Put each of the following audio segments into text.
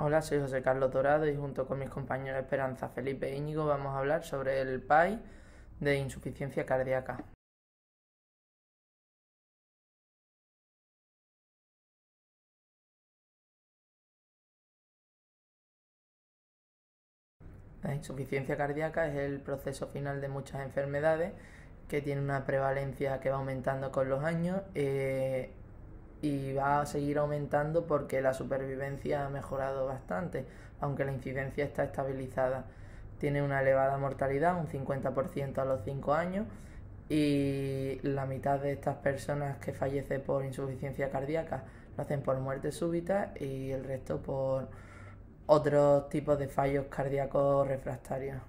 Hola, soy José Carlos Dorado y junto con mis compañeros Esperanza, Felipe e Íñigo vamos a hablar sobre el PAI de insuficiencia cardíaca. La insuficiencia cardíaca es el proceso final de muchas enfermedades que tiene una prevalencia que va aumentando con los años eh, y va a seguir aumentando porque la supervivencia ha mejorado bastante, aunque la incidencia está estabilizada. Tiene una elevada mortalidad, un 50% a los 5 años, y la mitad de estas personas que fallece por insuficiencia cardíaca lo hacen por muerte súbita y el resto por otros tipos de fallos cardíacos refractarios.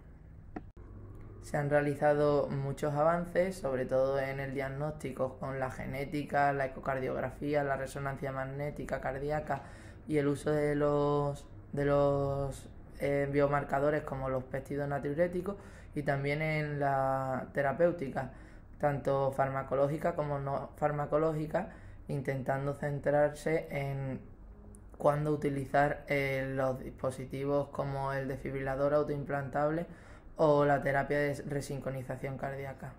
Se han realizado muchos avances, sobre todo en el diagnóstico con la genética, la ecocardiografía, la resonancia magnética cardíaca y el uso de los, de los eh, biomarcadores como los péptidos natriuréticos y también en la terapéutica, tanto farmacológica como no farmacológica, intentando centrarse en cuándo utilizar eh, los dispositivos como el desfibrilador autoimplantable o la terapia de resincronización cardíaca.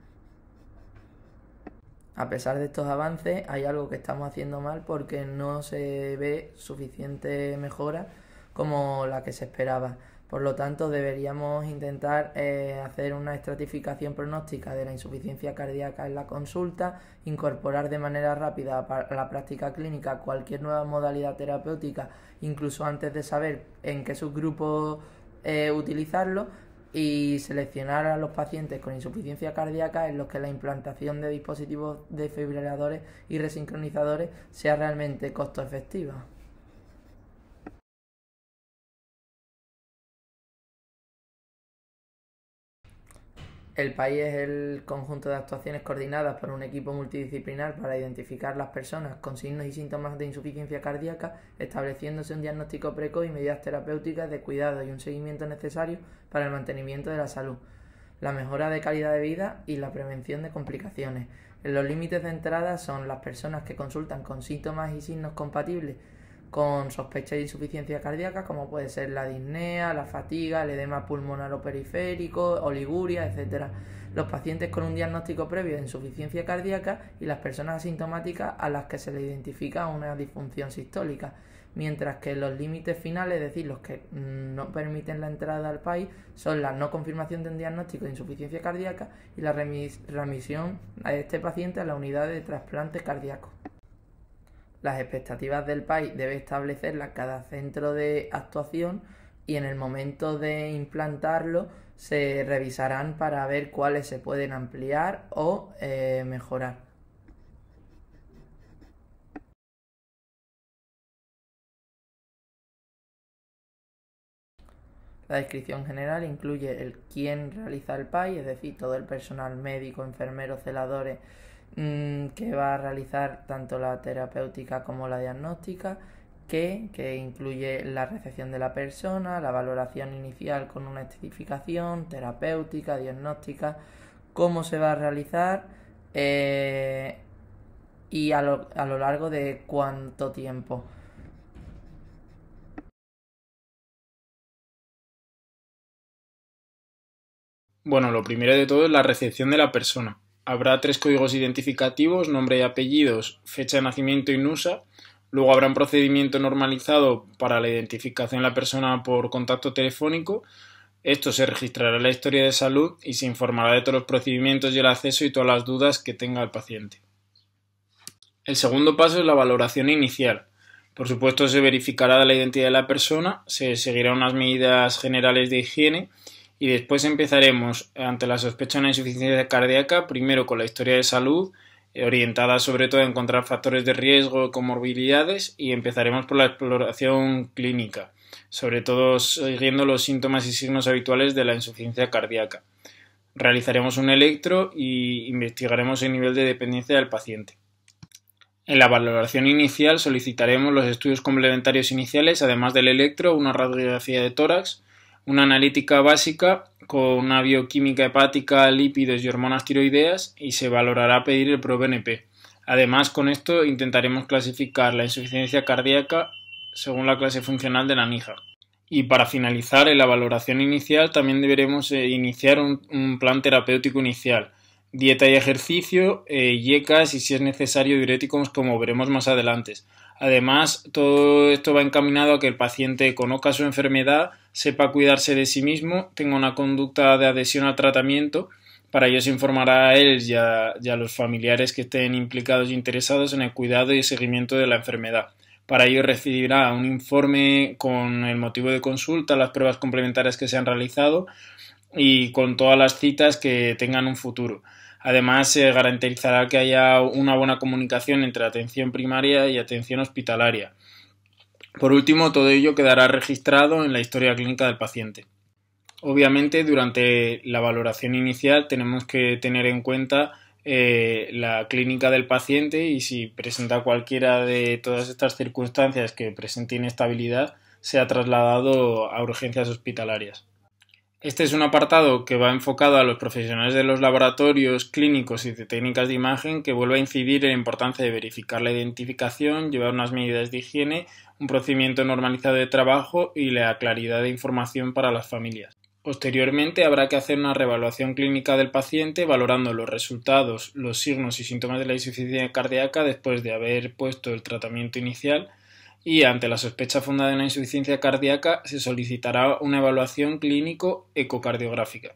A pesar de estos avances, hay algo que estamos haciendo mal porque no se ve suficiente mejora como la que se esperaba. Por lo tanto, deberíamos intentar eh, hacer una estratificación pronóstica de la insuficiencia cardíaca en la consulta, incorporar de manera rápida a la práctica clínica cualquier nueva modalidad terapéutica, incluso antes de saber en qué subgrupo eh, utilizarlo, y seleccionar a los pacientes con insuficiencia cardíaca en los que la implantación de dispositivos defibriladores y resincronizadores sea realmente costo efectiva. El país es el conjunto de actuaciones coordinadas por un equipo multidisciplinar para identificar las personas con signos y síntomas de insuficiencia cardíaca, estableciéndose un diagnóstico precoz y medidas terapéuticas de cuidado y un seguimiento necesario para el mantenimiento de la salud, la mejora de calidad de vida y la prevención de complicaciones. Los límites de entrada son las personas que consultan con síntomas y signos compatibles con sospecha de insuficiencia cardíaca, como puede ser la disnea, la fatiga, el edema pulmonar o periférico, oliguria, etc. Los pacientes con un diagnóstico previo de insuficiencia cardíaca y las personas asintomáticas a las que se le identifica una disfunción sistólica, mientras que los límites finales, es decir, los que no permiten la entrada al país, son la no confirmación de un diagnóstico de insuficiencia cardíaca y la remisión a este paciente a la unidad de trasplante cardíaco. Las expectativas del PAI debe establecerlas cada centro de actuación y en el momento de implantarlo se revisarán para ver cuáles se pueden ampliar o eh, mejorar. La descripción general incluye el quién realiza el PAI, es decir, todo el personal médico, enfermeros, celadores, Mm, que va a realizar tanto la terapéutica como la diagnóstica, que, incluye la recepción de la persona, la valoración inicial con una especificación terapéutica, diagnóstica, cómo se va a realizar eh, y a lo largo de cuánto tiempo. Bueno, lo primero de todo es la recepción de la persona. Habrá tres códigos identificativos, nombre y apellidos, fecha de nacimiento y NUSA. Luego habrá un procedimiento normalizado para la identificación de la persona por contacto telefónico. Esto se registrará en la historia de salud y se informará de todos los procedimientos y el acceso y todas las dudas que tenga el paciente. El segundo paso es la valoración inicial. Por supuesto, se verificará la identidad de la persona, se seguirán unas medidas generales de higiene y después empezaremos ante la sospecha de una insuficiencia cardíaca, primero con la historia de salud, eh, orientada sobre todo a encontrar factores de riesgo, comorbilidades, y empezaremos por la exploración clínica, sobre todo siguiendo los síntomas y signos habituales de la insuficiencia cardíaca. Realizaremos un electro y investigaremos el nivel de dependencia del paciente. En la valoración inicial solicitaremos los estudios complementarios iniciales, además del electro, una radiografía de tórax, una analítica básica con una bioquímica hepática, lípidos y hormonas tiroideas y se valorará pedir el ProBNP. Además, con esto intentaremos clasificar la insuficiencia cardíaca según la clase funcional de la NIJA. Y para finalizar, en la valoración inicial también deberemos eh, iniciar un, plan terapéutico inicial, dieta y ejercicio, eh, yecas y si es necesario diuréticos como veremos más adelante, Además, todo esto va encaminado a que el paciente conozca su enfermedad, sepa cuidarse de sí mismo, tenga una conducta de adhesión al tratamiento. Para ello se informará a él y a, los familiares que estén implicados e interesados en el cuidado y seguimiento de la enfermedad. Para ello recibirá un informe con el motivo de consulta, las pruebas complementarias que se han realizado y con todas las citas que tengan un futuro. Además, se garantizará que haya una buena comunicación entre atención primaria y atención hospitalaria. Por último, todo ello quedará registrado en la historia clínica del paciente. Obviamente, durante la valoración inicial tenemos que tener en cuenta eh, la clínica del paciente y si presenta cualquiera de todas estas circunstancias que presente inestabilidad, se ha trasladado a urgencias hospitalarias. Este es un apartado que va enfocado a los profesionales de los laboratorios clínicos y de técnicas de imagen que vuelve a incidir en la importancia de verificar la identificación, llevar unas medidas de higiene, un procedimiento normalizado de trabajo y la claridad de información para las familias. Posteriormente habrá que hacer una reevaluación clínica del paciente valorando los resultados, los signos y síntomas de la insuficiencia cardíaca después de haber puesto el tratamiento inicial y ante la sospecha fundada de una insuficiencia cardíaca se solicitará una evaluación clínico-ecocardiográfica.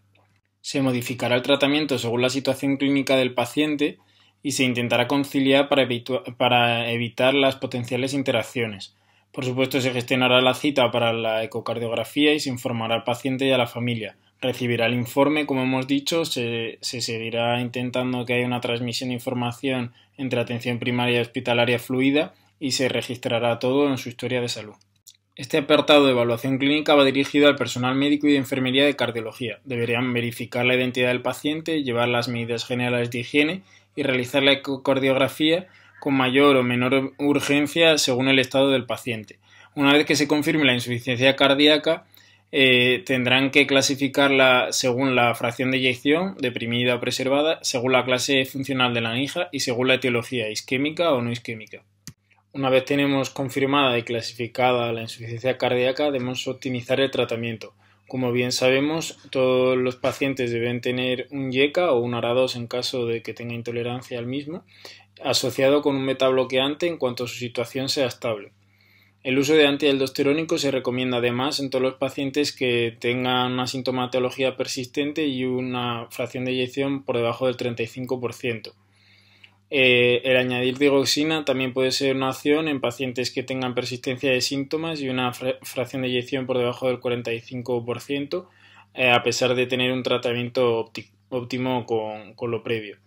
Se modificará el tratamiento según la situación clínica del paciente y se intentará conciliar para, evitar las potenciales interacciones. Por supuesto, se gestionará la cita para la ecocardiografía y se informará al paciente y a la familia. Recibirá el informe, como hemos dicho, se seguirá intentando que haya una transmisión de información entre atención primaria y hospitalaria fluida y se registrará todo en su historia de salud. Este apartado de evaluación clínica va dirigido al personal médico y de enfermería de cardiología. Deberían verificar la identidad del paciente, llevar las medidas generales de higiene y realizar la ecocardiografía con mayor o menor urgencia según el estado del paciente. Una vez que se confirme la insuficiencia cardíaca, eh, tendrán que clasificarla según la fracción de eyección, deprimida o preservada, según la clase funcional de la anija y según la etiología isquémica o no isquémica. Una vez tenemos confirmada y clasificada la insuficiencia cardíaca, debemos optimizar el tratamiento. Como bien sabemos, todos los pacientes deben tener un YECA o un ARA2 en caso de que tenga intolerancia al mismo, asociado con un metabloqueante en cuanto su situación sea estable. El uso de antieldosterónico se recomienda además en todos los pacientes que tengan una sintomatología persistente y una fracción de eyección por debajo del 35%. Eh, el añadir digoxina también puede ser una opción en pacientes que tengan persistencia de síntomas y una fracción de eyección por debajo del 45%, eh, a pesar de tener un tratamiento óptimo con, lo previo.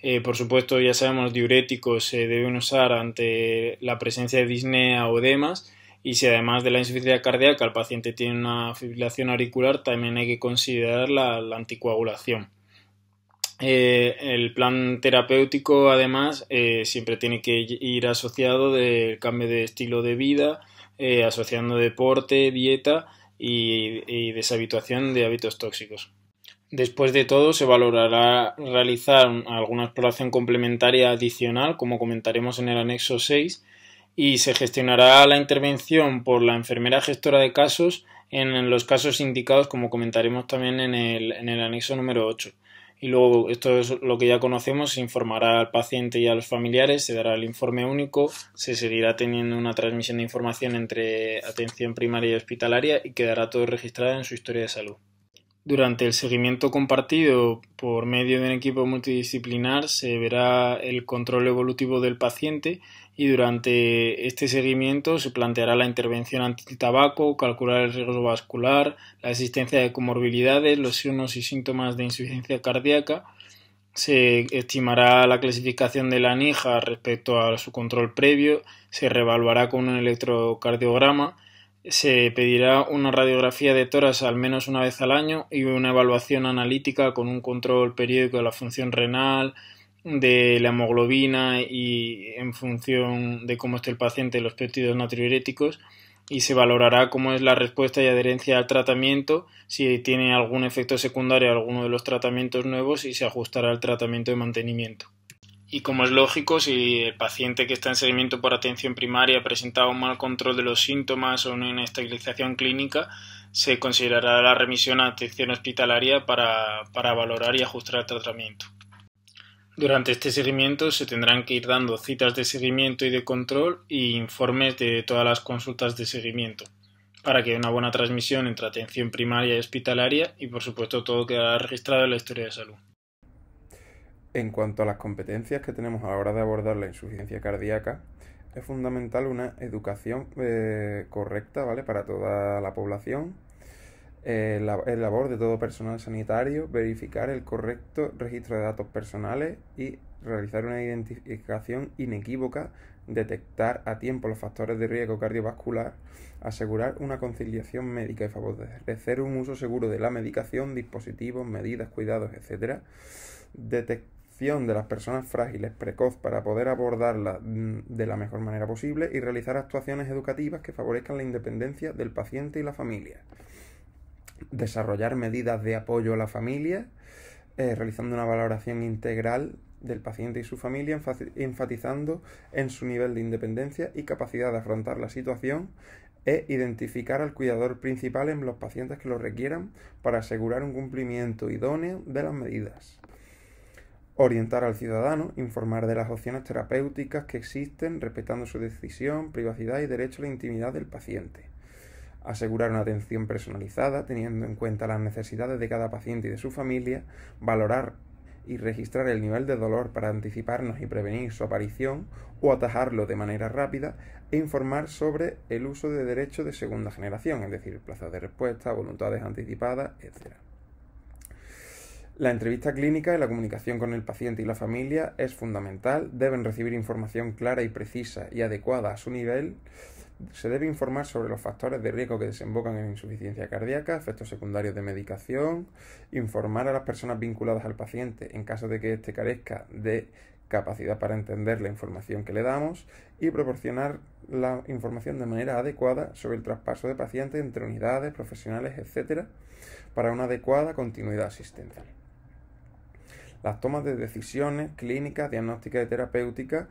Eh, por supuesto, ya sabemos, diuréticos se deben usar ante la presencia de disnea o edemas y si además de la insuficiencia cardíaca el paciente tiene una fibrilación auricular, también hay que considerar la anticoagulación. Eh, el plan terapéutico, además, eh, siempre tiene que ir asociado del cambio de estilo de vida, eh, asociando deporte, dieta y, deshabituación de hábitos tóxicos. Después de todo, se valorará realizar alguna exploración complementaria adicional, como comentaremos en el anexo 6, y se gestionará la intervención por la enfermera gestora de casos en los casos indicados, como comentaremos también en el, en el anexo número 8 y luego esto es lo que ya conocemos, se informará al paciente y a los familiares, se dará el informe único, se seguirá teniendo una transmisión de información entre atención primaria y hospitalaria y quedará todo registrado en su historia de salud. Durante el seguimiento compartido por medio de un equipo multidisciplinar se verá el control evolutivo del paciente y durante este seguimiento se planteará la intervención antitabaco, calcular el riesgo vascular, la existencia de comorbilidades, los signos y síntomas de insuficiencia cardíaca, se estimará la clasificación de la anija respecto a su control previo, se reevaluará con un electrocardiograma, se pedirá una radiografía de toras al menos una vez al año y una evaluación analítica con un control periódico de la función renal, de la hemoglobina y en función de cómo está el paciente los péptidos natriuréticos y se valorará cómo es la respuesta y adherencia al tratamiento, si tiene algún efecto secundario alguno de los tratamientos nuevos y se ajustará al tratamiento de mantenimiento. Y como es lógico, si el paciente que está en seguimiento por atención primaria presenta un mal control de los síntomas o una inestabilización clínica, se considerará la remisión a atención hospitalaria para valorar y ajustar el tratamiento. Durante este seguimiento se tendrán que ir dando citas de seguimiento y de control e informes de todas las consultas de seguimiento para que haya una buena transmisión entre atención primaria y hospitalaria y por supuesto todo quedará registrado en la historia de salud. En cuanto a las competencias que tenemos a la hora de abordar la insuficiencia cardíaca, es fundamental una educación eh, correcta, ¿vale? Para toda la población eh, el labor de todo personal sanitario, verificar el correcto registro de datos personales y realizar una identificación inequívoca, detectar a tiempo los factores de riesgo cardiovascular, asegurar una conciliación médica y favorecer un uso seguro de la medicación, dispositivos, medidas, cuidados, etc. Detección de las personas frágiles precoz para poder abordarlas mm, de la mejor manera posible y realizar actuaciones educativas que favorezcan la independencia del paciente y la familia desarrollar medidas de apoyo a la familia, eh, realizando una valoración integral del paciente y su familia, enfatizando en su nivel de independencia y capacidad de afrontar la situación e identificar al cuidador principal en los pacientes que lo requieran para asegurar un cumplimiento idóneo de las medidas. Orientar al ciudadano, informar de las opciones terapéuticas que existen, respetando su decisión, privacidad y derecho a la intimidad del paciente asegurar una atención personalizada teniendo en cuenta las necesidades de cada paciente y de su familia, valorar y registrar el nivel de dolor para anticiparnos y prevenir su aparición o atajarlo de manera rápida e informar sobre el uso de derechos de segunda generación, es decir, plazas de respuesta, voluntades anticipadas, etc. La entrevista clínica y la comunicación con el paciente y la familia es fundamental, deben recibir información clara y precisa y adecuada a su nivel se debe informar sobre los factores de riesgo que desembocan en insuficiencia cardíaca, efectos secundarios de medicación, informar a las personas vinculadas al paciente en caso de que éste carezca de capacidad para entender la información que le damos y proporcionar la información de manera adecuada sobre el traspaso de pacientes entre unidades, profesionales, etc., para una adecuada continuidad asistencial. Las tomas de decisiones clínicas, diagnósticas y terapéuticas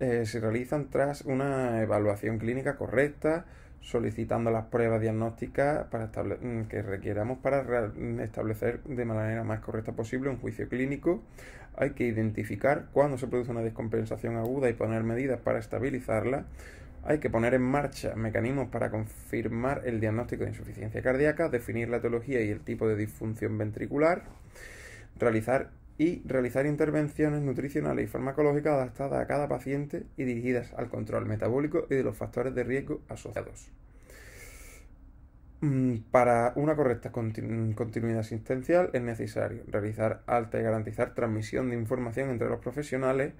eh, se realizan tras una evaluación clínica correcta, solicitando las pruebas diagnósticas para mm, que requieramos para establecer de manera más correcta posible un juicio clínico. Hay que identificar cuándo se produce una descompensación aguda y poner medidas para estabilizarla. Hay que poner en marcha mecanismos para confirmar el diagnóstico de insuficiencia cardíaca, definir la etiología y el tipo de disfunción ventricular, realizar y realizar intervenciones nutricionales y farmacológicas adaptadas a cada paciente y dirigidas al control metabólico y de los factores de riesgo asociados. Mm, para una correcta continuidad asistencial es necesario realizar alta y garantizar transmisión de información entre los profesionales,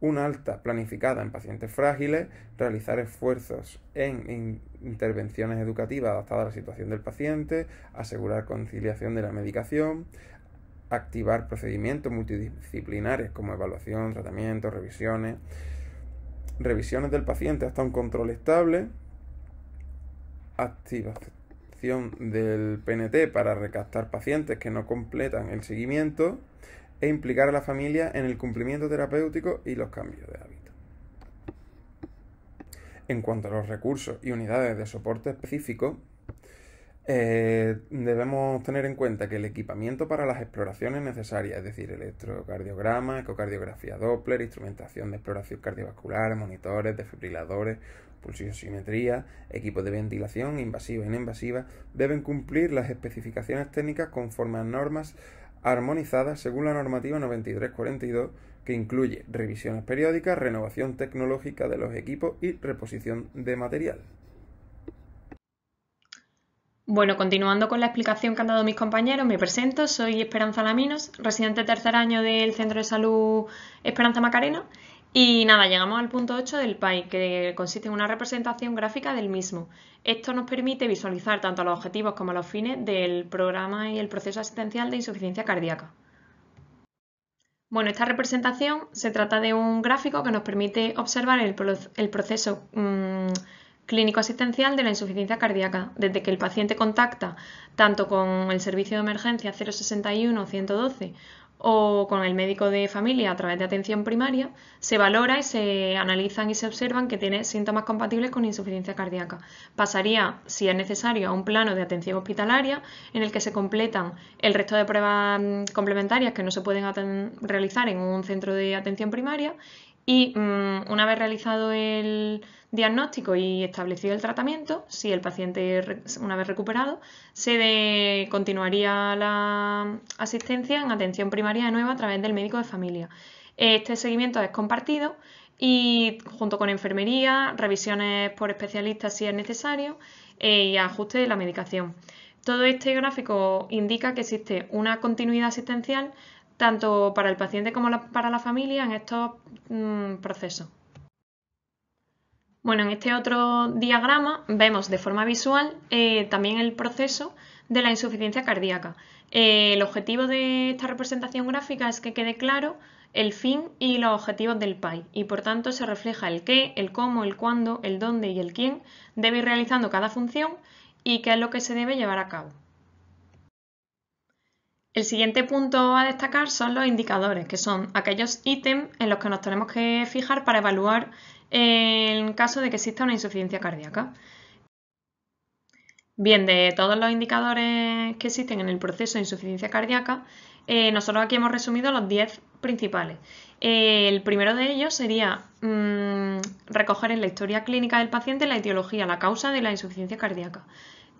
una alta planificada en pacientes frágiles, realizar esfuerzos en intervenciones educativas adaptadas a la situación del paciente, asegurar conciliación de la medicación, activar procedimientos multidisciplinares como evaluación, tratamiento, revisiones, revisiones del paciente hasta un control estable, activación del PNT para recaptar pacientes que no completan el seguimiento e implicar a la familia en el cumplimiento terapéutico y los cambios de hábito. En cuanto a los recursos y unidades de soporte específico, eh, debemos tener en cuenta que el equipamiento para las exploraciones necesarias, es decir, electrocardiograma, ecocardiografía Doppler, instrumentación de exploración cardiovascular, monitores, desfibriladores, pulsiosimetría, equipos de ventilación invasiva y no invasiva, deben cumplir las especificaciones técnicas conforme a normas armonizadas según la normativa 9342 que incluye revisiones periódicas, renovación tecnológica de los equipos y reposición de material. Bueno, continuando con la explicación que han dado mis compañeros, me presento, soy Esperanza Laminos, residente tercer año del Centro de Salud Esperanza Macarena. Y nada, llegamos al punto 8 del PAI, que consiste en una representación gráfica del mismo. Esto nos permite visualizar tanto los objetivos como los fines del programa y el proceso asistencial de insuficiencia cardíaca. Bueno, esta representación se trata de un gráfico que nos permite observar el, proceso mm, clínico asistencial de la insuficiencia cardíaca, desde que el paciente contacta tanto con el servicio de emergencia 061 112 o con el médico de familia a través de atención primaria, se valora y se analizan y se observan que tiene síntomas compatibles con insuficiencia cardíaca. Pasaría, si es necesario, a un plano de atención hospitalaria en el que se completan el resto de pruebas mm, complementarias que no se pueden realizar en un centro de atención primaria y mm, una vez realizado el diagnóstico y establecido el tratamiento, si el paciente, una vez recuperado, se continuaría la asistencia en atención primaria de nuevo a través del médico de familia. Este seguimiento es compartido y junto con enfermería, revisiones por especialistas si es necesario eh, y ajuste de la medicación. Todo este gráfico indica que existe una continuidad asistencial tanto para el paciente como para la familia en estos proceso. Bueno, en este otro diagrama vemos de forma visual eh, también el proceso de la insuficiencia cardíaca. Eh, el objetivo de esta representación gráfica es que quede claro el fin y los objetivos del PAI y por tanto se refleja el qué, el cómo, el cuándo, el dónde y el quién debe ir realizando cada función y qué es lo que se debe llevar a cabo. El siguiente punto a destacar son los indicadores, que son aquellos ítems en los que nos tenemos que fijar para evaluar en caso de que exista una insuficiencia cardíaca. Bien, de todos los indicadores que existen en el proceso de insuficiencia cardíaca, eh, nosotros aquí hemos resumido los 10 principales. el primero de ellos sería mm, recoger en la historia clínica del paciente la etiología, la causa de la insuficiencia cardíaca.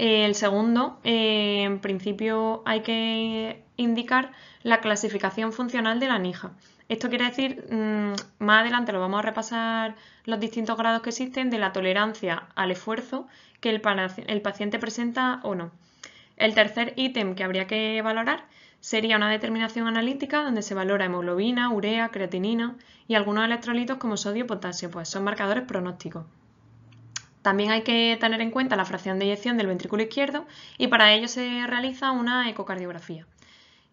Eh, el segundo, eh, en principio hay que indicar la clasificación funcional de la NIJA. Esto quiere decir, mm, más adelante lo vamos a repasar los distintos grados que existen de la tolerancia al esfuerzo que el, el paciente presenta o no. El tercer ítem que habría que valorar sería una determinación analítica donde se valora hemoglobina, urea, creatinina y algunos electrolitos como sodio y potasio, pues son marcadores pronósticos. También hay que tener en cuenta la fracción de eyección del ventrículo izquierdo y para ello se realiza una ecocardiografía.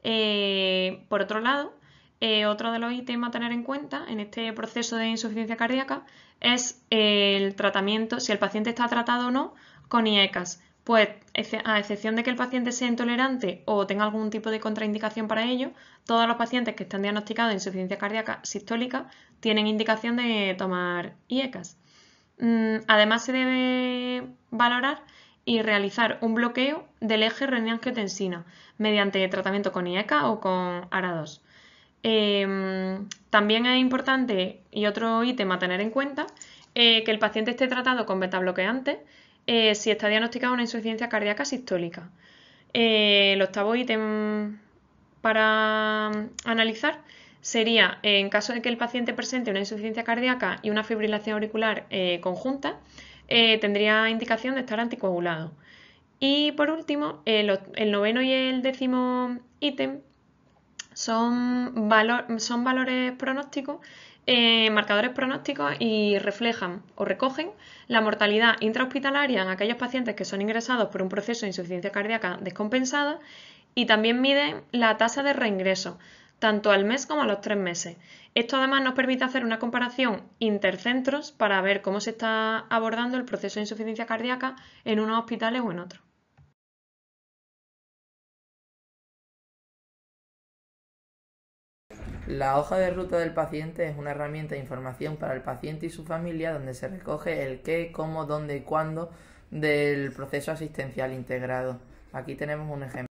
Eh, por otro lado, eh, otro de los ítems a tener en cuenta en este proceso de insuficiencia cardíaca es el tratamiento, si el paciente está tratado o no con IECAS. Pues a excepción de que el paciente sea intolerante o tenga algún tipo de contraindicación para ello, todos los pacientes que están diagnosticados de insuficiencia cardíaca sistólica tienen indicación de tomar IECAS. Mm, además se debe valorar y realizar un bloqueo del eje renina-angiotensina mediante tratamiento con IECA o con ARA2. Em, también es importante, y otro ítem a tener en cuenta, que el paciente esté tratado con betabloqueante eh, si está diagnosticado una insuficiencia cardíaca sistólica. Eh, el octavo ítem para analizar sería eh, en caso de que el paciente presente una insuficiencia cardíaca y una fibrilación auricular eh, conjunta, eh, tendría indicación de estar anticoagulado. Y por último, el, noveno y el décimo ítem son, son valores pronósticos, marcadores pronósticos y reflejan o recogen la mortalidad intrahospitalaria en aquellos pacientes que son ingresados por un proceso de insuficiencia cardíaca descompensada y también miden la tasa de reingreso tanto al mes como a los tres meses. Esto además nos permite hacer una comparación intercentros para ver cómo se está abordando el proceso de insuficiencia cardíaca en unos hospitales o en otros. La hoja de ruta del paciente es una herramienta de información para el paciente y su familia donde se recoge el qué, cómo, dónde y cuándo del proceso asistencial integrado. Aquí tenemos un ejemplo.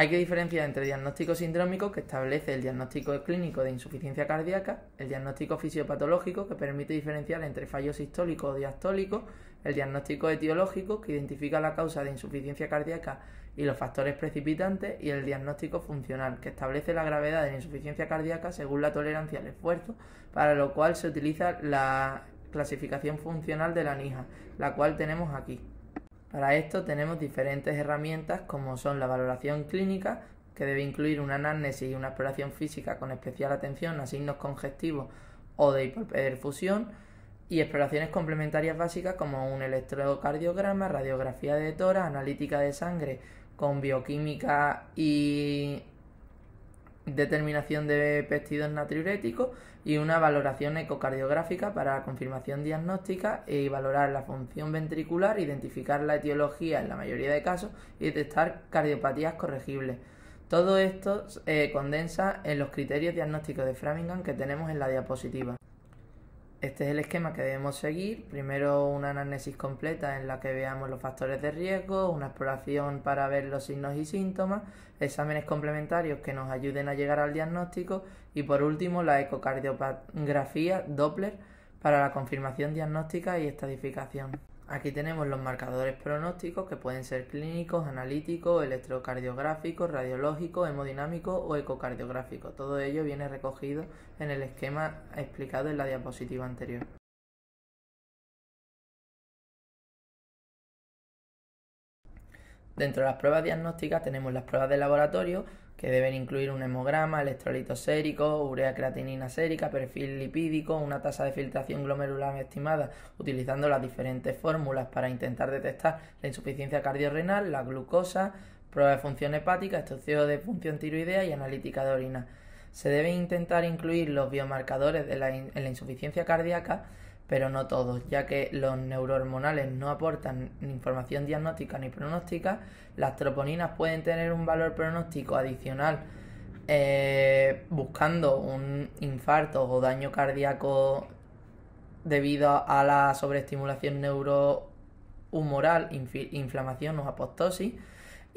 Hay que diferenciar entre diagnóstico sindrómico, que establece el diagnóstico clínico de insuficiencia cardíaca, el diagnóstico fisiopatológico, que permite diferenciar entre fallo sistólico o diastólico, el diagnóstico etiológico, que identifica la causa de insuficiencia cardíaca y los factores precipitantes, y el diagnóstico funcional, que establece la gravedad de la insuficiencia cardíaca según la tolerancia al esfuerzo, para lo cual se utiliza la clasificación funcional de la NIHA, la cual tenemos aquí. Para esto tenemos diferentes herramientas como son la valoración clínica, que debe incluir una anamnesis y una exploración física con especial atención a signos congestivos o de hipoperfusión, y exploraciones complementarias básicas como un electrocardiograma, radiografía de tora, analítica de sangre con bioquímica y determinación de péptidos natriuréticos y una valoración ecocardiográfica para la confirmación diagnóstica y e valorar la función ventricular, identificar la etiología en la mayoría de casos y detectar cardiopatías corregibles. Todo esto se eh, condensa en los criterios diagnósticos de Framingham que tenemos en la diapositiva. Este es el esquema que debemos seguir. Primero una análisis completa en la que veamos los factores de riesgo, una exploración para ver los signos y síntomas, exámenes complementarios que nos ayuden a llegar al diagnóstico y por último la ecocardiografía Doppler para la confirmación diagnóstica y estadificación. Aquí tenemos los marcadores pronósticos que pueden ser clínicos, analíticos, electrocardiográficos, radiológicos, hemodinámicos o ecocardiográficos. Todo ello viene recogido en el esquema explicado en la diapositiva anterior. Dentro de las pruebas diagnósticas tenemos las pruebas de laboratorio, que deben incluir un hemograma, electrolito sérico, urea creatinina sérica, perfil lipídico, una tasa de filtración glomerular estimada utilizando las diferentes fórmulas para intentar detectar la insuficiencia cardiorrenal, la glucosa, prueba de función hepática, estudio de función tiroidea y analítica de orina. Se debe intentar incluir los biomarcadores de en la insuficiencia cardíaca pero no todos, ya que los neurohormonales no aportan información diagnóstica ni pronóstica, las troponinas pueden tener un valor pronóstico adicional eh, buscando un infarto o daño cardíaco debido a la sobreestimulación neurohumoral, inflamación o apostosis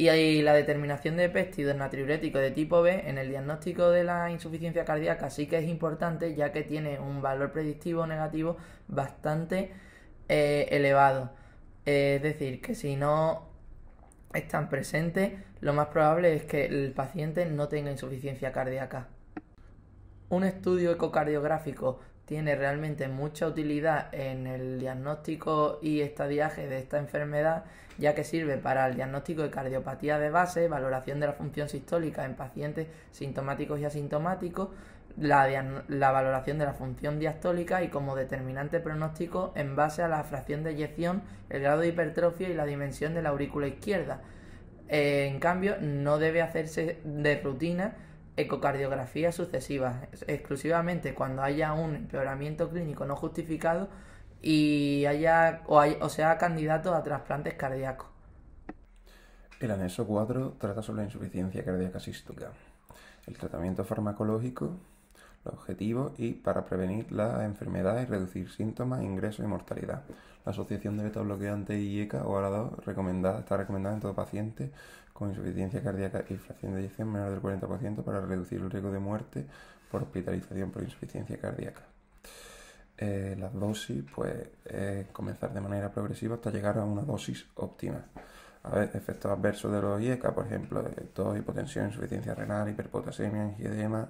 y la determinación de péstidos natriuréticos de tipo B en el diagnóstico de la insuficiencia cardíaca sí que es importante ya que tiene un valor predictivo negativo bastante eh, elevado. es decir, que si no están presentes, lo más probable es que el paciente no tenga insuficiencia cardíaca. Un estudio ecocardiográfico tiene realmente mucha utilidad en el diagnóstico y estadiaje de esta enfermedad, ya que sirve para el diagnóstico de cardiopatía de base, valoración de la función sistólica en pacientes sintomáticos y asintomáticos, la, valoración de la función diastólica y como determinante pronóstico en base a la fracción de eyección, el grado de hipertrofia y la dimensión de la aurícula izquierda. Eh, en cambio, no debe hacerse de rutina ecocardiografía sucesiva, exclusivamente cuando haya un empeoramiento clínico no justificado y haya o, sea candidato a trasplantes cardíacos. El anexo 4 trata sobre la insuficiencia cardíaca sística, el tratamiento farmacológico, los objetivos y para prevenir la enfermedad y reducir síntomas, ingresos y mortalidad. La Asociación de Beta y IECA o ARA2 recomendada, está recomendada en todo paciente con insuficiencia cardíaca y e fracción de eyección menor del 40% para reducir el riesgo de muerte por hospitalización por insuficiencia cardíaca. Eh, las dosis, pues, comenzar de manera progresiva hasta llegar a una dosis óptima. A ver, efectos adversos de los IECA, por ejemplo, tos, hipotensión, insuficiencia renal, hiperpotasemia, angiedema,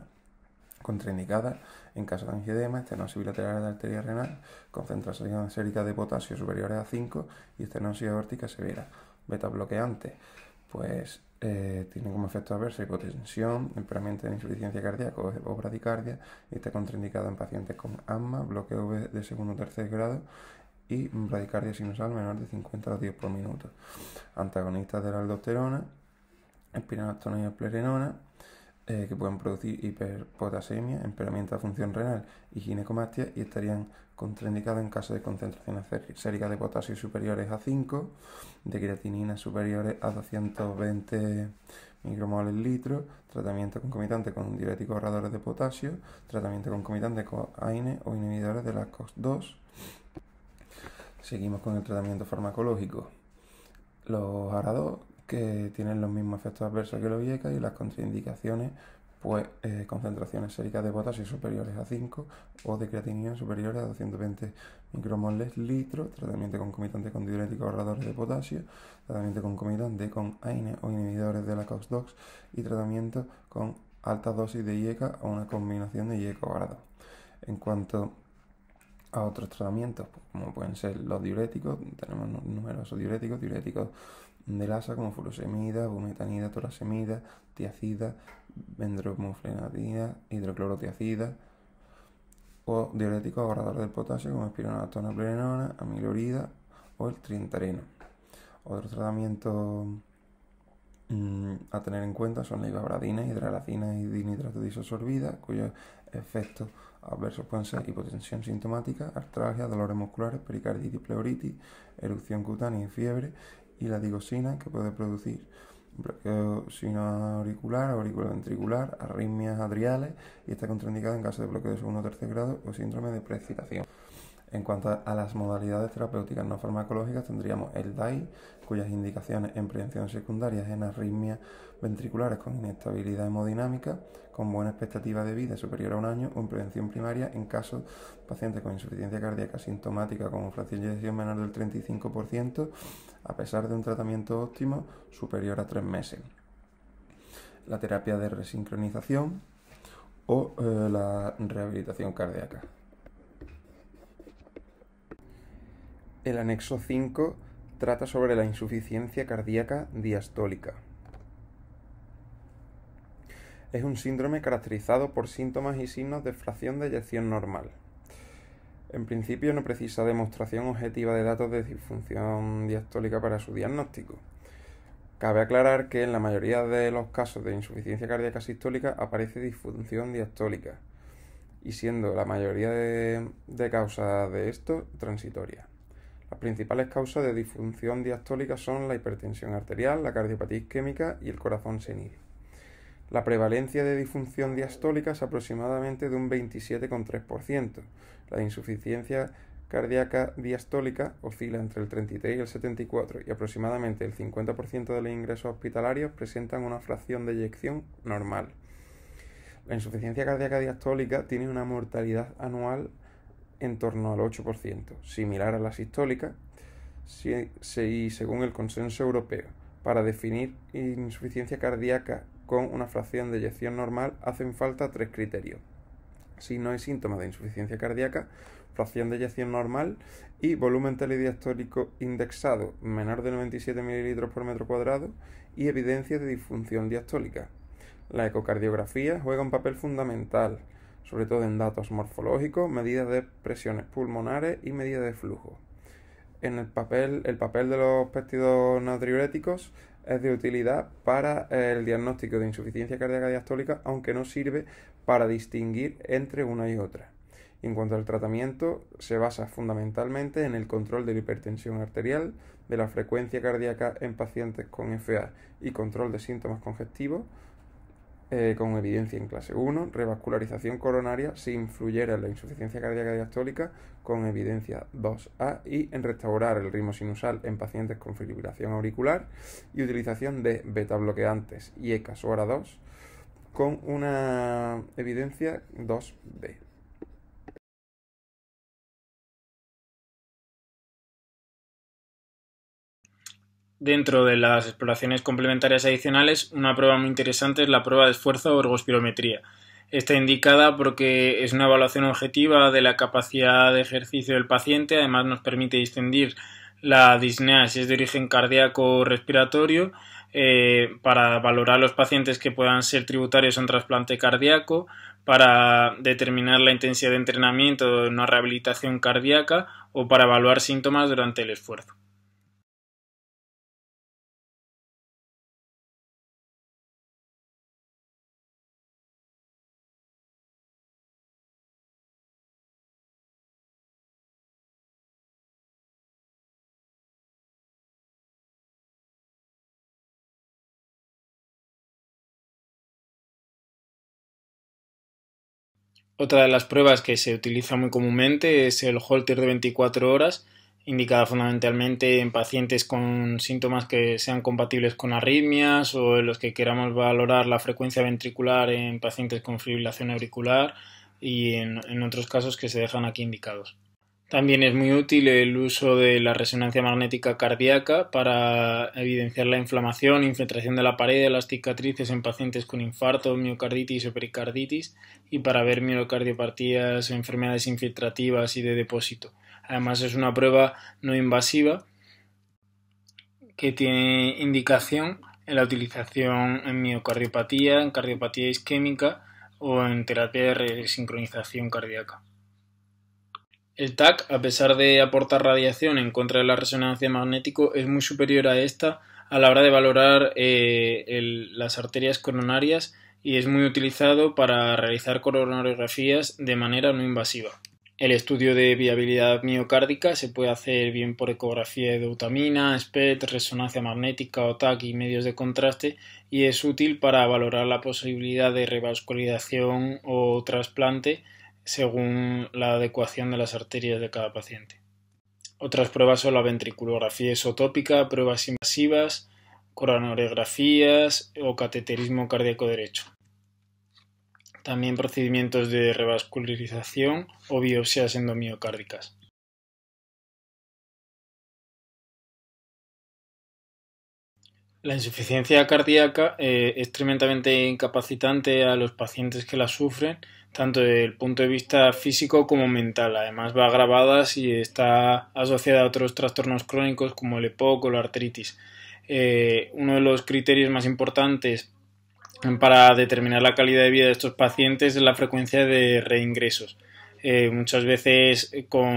contraindicada en caso de angiedema, estenosis bilateral de arteria renal, concentración sérica de potasio superior a 5 y estenosis aórtica severa. Beta bloqueante pues eh, tiene como efecto adverso hipotensión, empeoramiento de insuficiencia cardíaca o bradicardia y está contraindicado en pacientes con asma, bloqueo de segundo o tercer grado y bradicardia sinusal menor de 50 10 por minuto. Antagonistas de la aldosterona, espinalastona y esplerenona eh, que pueden producir hiperpotasemia, empeoramiento de función renal y ginecomastia y estarían contraindicados en caso de concentración sérica de potasio superiores a 5, de creatinina superiores a 220 micromoles litro, tratamiento concomitante con diuréticos ahorradores de potasio, tratamiento concomitante con AINE o inhibidores de las COX-2. Seguimos con el tratamiento farmacológico. Los ARA2 que tienen los mismos efectos adversos que los IECA y las contraindicaciones, pues eh, concentraciones séricas de potasio superiores a 5 o de creatinina superiores a 220 micromoles litro, tratamiento concomitante con diuréticos ahorradores de potasio, tratamiento concomitante con AINE o inhibidores de la cox dox y tratamiento con alta dosis de IECA o una combinación de IECA o En cuanto a otros tratamientos, pues, como pueden ser los diuréticos, tenemos numerosos diuréticos, diuréticos lasa como furosemida, bumetanida, torasemida, tiacida, vendromuflenadina, hidroclorotiacida o diurético ahorrador del potasio como espironatona, plenona, amilorida o el trientareno. Otros tratamientos mm, a tener en cuenta son la ibabradina, hidralacina y dinitrato disabsorbida cuyos efectos adversos pueden ser hipotensión sintomática, artralgia, dolores musculares, pericarditis, pleuritis, erupción cutánea y fiebre, y la digoxina que puede producir bloqueo sinoauricular, ventricular arritmias adriales y está contraindicada en caso de bloqueo de segundo o tercer grado o síndrome de precipitación. En cuanto a las modalidades terapéuticas no farmacológicas, tendríamos el DAI, cuyas indicaciones en prevención secundaria es en arritmias ventriculares con inestabilidad hemodinámica, con buena expectativa de vida superior a un año, o en prevención primaria en casos de pacientes con insuficiencia cardíaca sintomática con fracción de eyección menor del 35%, a pesar de un tratamiento óptimo superior a tres meses. La terapia de resincronización o eh, la rehabilitación cardíaca. El anexo 5 trata sobre la insuficiencia cardíaca diastólica. Es un síndrome caracterizado por síntomas y signos de fracción de eyección normal. En principio no precisa demostración objetiva de datos de disfunción diastólica para su diagnóstico. Cabe aclarar que en la mayoría de los casos de insuficiencia cardíaca sistólica aparece disfunción diastólica, y siendo la mayoría de, de causas de esto transitoria principales causas de disfunción diastólica son la hipertensión arterial, la cardiopatía isquémica y el corazón senil. La prevalencia de disfunción diastólica es aproximadamente de un 27,3%. La insuficiencia cardíaca diastólica oscila entre el 33 y el 74 y aproximadamente el 50% de los ingresos hospitalarios presentan una fracción de eyección normal. La insuficiencia cardíaca diastólica tiene una mortalidad anual en torno al 8%, similar a la sistólica, y según el consenso europeo, para definir insuficiencia cardíaca con una fracción de eyección normal hacen falta tres criterios. Si no hay síntomas de insuficiencia cardíaca, fracción de eyección normal y volumen telediastólico indexado menor de 97 ml por metro cuadrado y evidencia de disfunción diastólica. La ecocardiografía juega un papel fundamental sobre todo en datos morfológicos, medidas de presiones pulmonares y medidas de flujo. En el papel, el papel de los péptidos natriuréticos es de utilidad para eh, el diagnóstico de insuficiencia cardíaca diastólica, aunque no sirve para distinguir entre una y otra. en cuanto al tratamiento, se basa fundamentalmente en el control de la hipertensión arterial, de la frecuencia cardíaca en pacientes con FA y control de síntomas congestivos, eh, con evidencia en clase 1, revascularización coronaria si influyera en la insuficiencia cardíaca diastólica con evidencia 2A y en restaurar el ritmo sinusal en pacientes con fibrilación auricular y utilización de beta bloqueantes y ECAS 2 con una evidencia 2B. Dentro de las exploraciones complementarias adicionales, una prueba muy interesante es la prueba de esfuerzo o ergospirometría. Está indicada porque es una evaluación objetiva de la capacidad de ejercicio del paciente, además nos permite distinguir la disnea si es de origen cardíaco o respiratorio, eh, para valorar los pacientes que puedan ser tributarios a un trasplante cardíaco, para determinar la intensidad de entrenamiento de una rehabilitación cardíaca o para evaluar síntomas durante el esfuerzo. Otra de las pruebas que se utiliza muy comúnmente es el holter de 24 horas, indicada fundamentalmente en pacientes con síntomas que sean compatibles con arritmias o en los que queramos valorar la frecuencia ventricular en pacientes con fibrilación auricular y en, en otros casos que se dejan aquí indicados. También es muy útil el uso de la resonancia magnética cardíaca para evidenciar la inflamación, infiltración de la pared las cicatrices en pacientes con infarto, miocarditis o pericarditis y para ver miocardiopatías, enfermedades infiltrativas y de depósito. Además es una prueba no invasiva que tiene indicación en la utilización en miocardiopatía, en cardiopatía isquémica o en terapia de resincronización cardíaca. El TAC, a pesar de aportar radiación en contra de la resonancia magnética, es muy superior a esta a la hora de valorar eh, las arterias coronarias y es muy utilizado para realizar coronariografías de manera no invasiva. El estudio de viabilidad miocárdica se puede hacer bien por ecografía de deutamina, SPET, resonancia magnética, o TAC y medios de contraste y es útil para valorar la posibilidad de revascularización o trasplante según la adecuación de las arterias de cada paciente. Otras pruebas son la ventriculografía isotópica, pruebas invasivas, coronariografías o cateterismo cardíaco derecho. También procedimientos de revascularización o biopsias endomiocárdicas. La insuficiencia cardíaca eh, es tremendamente incapacitante a los pacientes que la sufren tanto desde el punto de vista físico como mental. Además va agravada si está asociada a otros trastornos crónicos como el EPOC o la artritis. Eh, uno de los criterios más importantes para determinar la calidad de vida de estos pacientes es la frecuencia de reingresos. Eh, muchas veces eh, con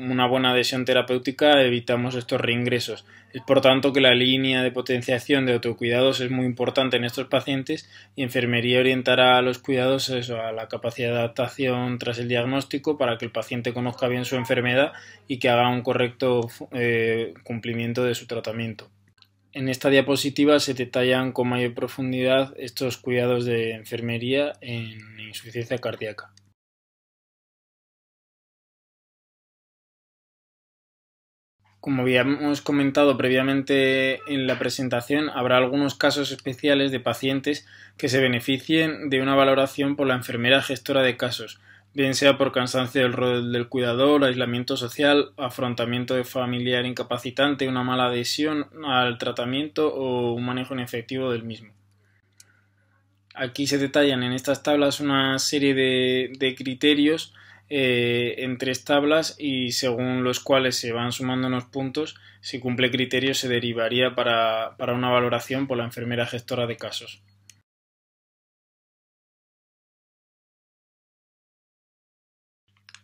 una buena adhesión terapéutica evitamos estos reingresos. Es por tanto que la línea de potenciación de autocuidados es muy importante en estos pacientes y enfermería orientará a los cuidados a la capacidad de adaptación tras el diagnóstico para que el paciente conozca bien su enfermedad y que haga un correcto eh, cumplimiento de su tratamiento. En esta diapositiva se detallan con mayor profundidad estos cuidados de enfermería en insuficiencia cardíaca. Como habíamos comentado previamente en la presentación, habrá algunos casos especiales de pacientes que se beneficien de una valoración por la enfermera gestora de casos, bien sea por cansancio del rol del cuidador, aislamiento social, afrontamiento de familiar incapacitante, una mala adhesión al tratamiento o un manejo inefectivo del mismo. Aquí se detallan en estas tablas una serie de, de criterios eh, en tres tablas y según los cuales se van sumando unos puntos, si cumple criterio se derivaría para, para una valoración por la enfermera gestora de casos.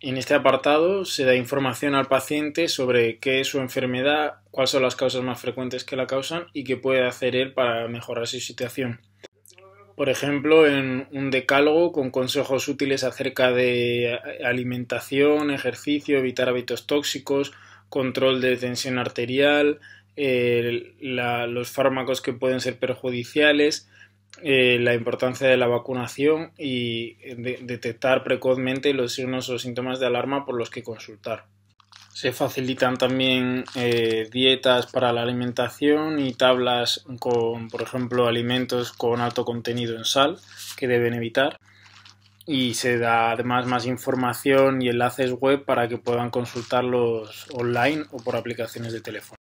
En este apartado se da información al paciente sobre qué es su enfermedad, cuáles son las causas más frecuentes que la causan y qué puede hacer él para mejorar su situación por ejemplo, en un decálogo con consejos útiles acerca de alimentación, ejercicio, evitar hábitos tóxicos, control de tensión arterial, eh, los fármacos que pueden ser perjudiciales, eh, la importancia de la vacunación y detectar precozmente los signos o síntomas de alarma por los que consultar. Se facilitan también eh, dietas para la alimentación y tablas con, por ejemplo, alimentos con alto contenido en sal que deben evitar. Y se da además más información y enlaces web para que puedan consultarlos online o por aplicaciones de teléfono.